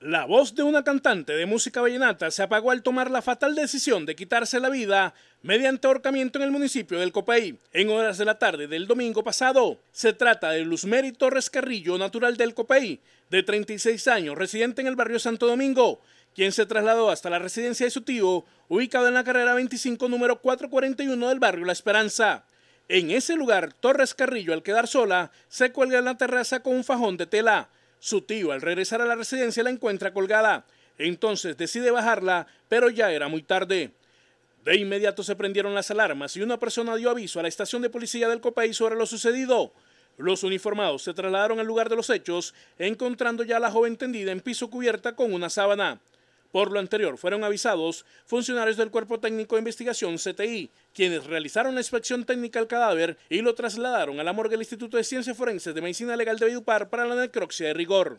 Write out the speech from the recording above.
La voz de una cantante de música vallenata se apagó al tomar la fatal decisión de quitarse la vida mediante ahorcamiento en el municipio del Copaí en horas de la tarde del domingo pasado. Se trata de Luzmeri Torres Carrillo, natural del Copaí, de 36 años, residente en el barrio Santo Domingo, quien se trasladó hasta la residencia de su tío, ubicado en la carrera 25 número 441 del barrio La Esperanza. En ese lugar, Torres Carrillo, al quedar sola, se cuelga en la terraza con un fajón de tela su tío al regresar a la residencia la encuentra colgada. Entonces decide bajarla, pero ya era muy tarde. De inmediato se prendieron las alarmas y una persona dio aviso a la estación de policía del Copay sobre lo sucedido. Los uniformados se trasladaron al lugar de los hechos, encontrando ya a la joven tendida en piso cubierta con una sábana. Por lo anterior, fueron avisados funcionarios del Cuerpo Técnico de Investigación CTI, quienes realizaron la inspección técnica al cadáver y lo trasladaron a la morgue del Instituto de Ciencias Forenses de Medicina Legal de Vidupar para la necropsia de rigor.